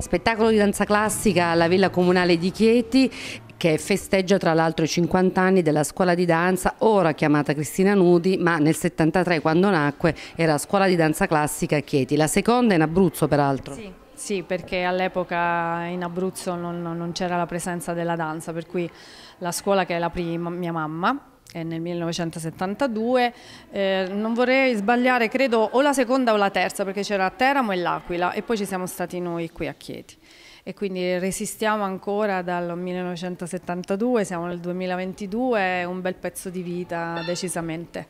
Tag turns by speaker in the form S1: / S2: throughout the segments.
S1: Spettacolo di danza classica alla Villa Comunale di Chieti che festeggia tra l'altro i 50 anni della scuola di danza, ora chiamata Cristina Nudi, ma nel 73 quando nacque era scuola di danza classica a Chieti, la seconda in Abruzzo peraltro. Sì.
S2: Sì, perché all'epoca in Abruzzo non, non c'era la presenza della danza, per cui la scuola che è la prima, mia mamma, è nel 1972, eh, non vorrei sbagliare, credo o la seconda o la terza perché c'era Teramo e l'Aquila e poi ci siamo stati noi qui a Chieti e quindi resistiamo ancora dal 1972, siamo nel 2022, è un bel pezzo di vita decisamente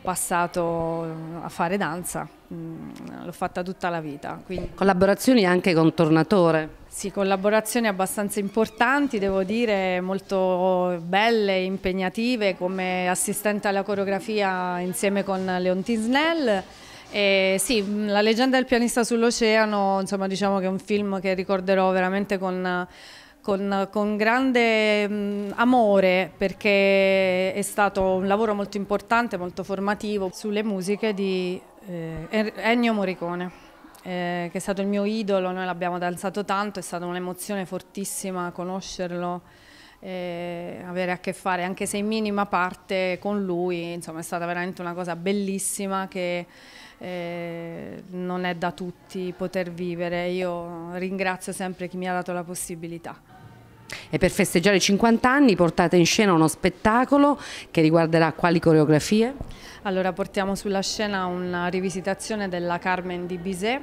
S2: passato a fare danza, mm, l'ho fatta tutta la vita. Quindi.
S1: Collaborazioni anche con Tornatore? Sì,
S2: collaborazioni abbastanza importanti, devo dire, molto belle, impegnative, come assistente alla coreografia insieme con Leontin Snell. E sì, La leggenda del pianista sull'oceano, insomma, diciamo che è un film che ricorderò veramente con, con, con grande mh, amore perché è stato un lavoro molto importante, molto formativo sulle musiche di eh, er-, Ennio Morricone eh, che è stato il mio idolo, noi l'abbiamo danzato tanto, è stata un'emozione fortissima conoscerlo, eh, avere a che fare anche se in minima parte con lui, insomma è stata veramente una cosa bellissima che eh, non è da tutti poter vivere, io ringrazio sempre chi mi ha dato la possibilità
S1: e per festeggiare i 50 anni portate in scena uno spettacolo che riguarderà quali coreografie?
S2: Allora portiamo sulla scena una rivisitazione della Carmen di Bizet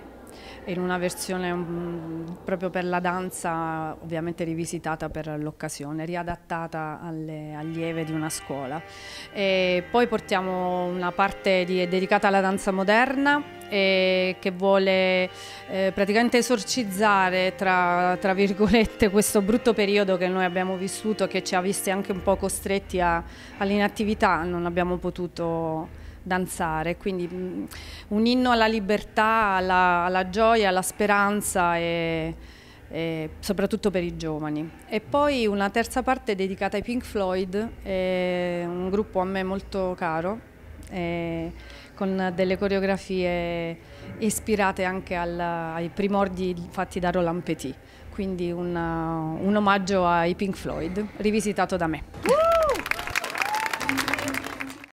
S2: in una versione um, proprio per la danza, ovviamente rivisitata per l'occasione, riadattata alle allieve di una scuola. E poi portiamo una parte di, dedicata alla danza moderna e che vuole eh, praticamente esorcizzare tra, tra, virgolette questo brutto periodo che noi abbiamo vissuto che ci ha visti anche un po' costretti all'inattività, non abbiamo potuto danzare, quindi mh, mm, un inno alla libertà, alla, alla gioia, alla speranza e, e soprattutto per i giovani. E poi una terza parte dedicata ai Pink Floyd, eh, un gruppo a me molto caro. Eh, con delle coreografie ispirate anche al, ai primordi fatti da Roland Petit, quindi una, un omaggio ai Pink Floyd, rivisitato da me.